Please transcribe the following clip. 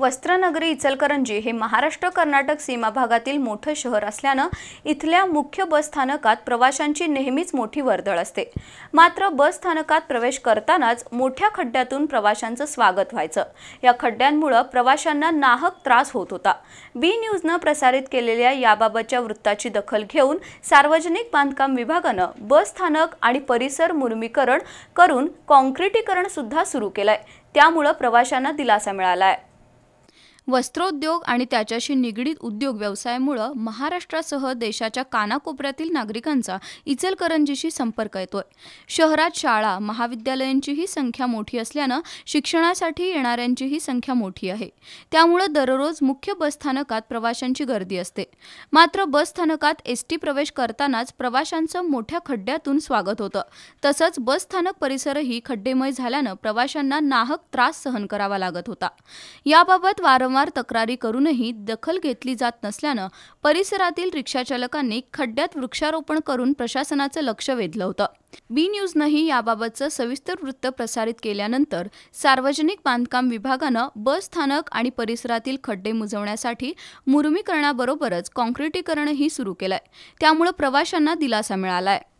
वस्त्रनगरी इचलकरंजी हे महाराष्ट्र कर्नाटक सीमा भागातील मोठं शहर असल्यानं इथल्या मुख्य बस स्थानकात प्रवाशांची नेहमीच मोठी वर्दळ असते मात्र बस स्थानकात प्रवेश करतानाच मोठ्या खड्ड्यातून प्रवाशांचं स्वागत व्हायचं या खड्ड्यांमुळं प्रवाशांना नाहक त्रास होत होता बी न्यूजनं प्रसारित केलेल्या याबाबतच्या वृत्ताची दखल घेऊन सार्वजनिक बांधकाम विभागानं बस स्थानक आणि परिसर मुर्मीकरण करून कॉन्क्रिटीकरणसुद्धा सुद्धा सुरू केलंय त्यामुळं प्रवाशांना दिलासा मिळाला आहे वस्त्रोद्योग आणि त्याच्याशी निगडीत उद्योग व्यवसायामुळं महाराष्ट्रासह देशाच्या कानाकोपऱ्यातील नागरिकांचा इचलकरंजीशी संपर्क येतोय शहरात शाळा महाविद्यालयांचीही संख्या मोठी असल्यानं शिक्षणासाठी येणाऱ्यांचीही संख्या मोठी आहे त्यामुळं दररोज मुख्य बसस्थानकात प्रवाशांची गर्दी असते मात्र बसस्थानकात एसटी प्रवेश करतानाच प्रवाशांचं मोठ्या खड्ड्यातून स्वागत होतं तसंच बसस्थानक परिसरही खड्डेमय झाल्यानं प्रवाशांना नाहक त्रास सहन करावा लागत होता याबाबत वारंवार वारंवार तक्रारी करूनही दखल घेतली जात नसल्यानं परिसरातील रिक्षाचालकांनी खड्ड्यात वृक्षारोपण करून प्रशासनाचं लक्ष वेधलं होतं बी न्यूजनंही याबाबतचं सविस्तर वृत्त प्रसारित केल्यानंतर सार्वजनिक बांधकाम विभागानं बस स्थानक आणि परिसरातील खड्डे मुजवण्यासाठी मुरमीकरणाबरोबरच कॉन्क्रिटीकरणही सुरू केलंय त्यामुळे प्रवाशांना दिलासा मिळालाय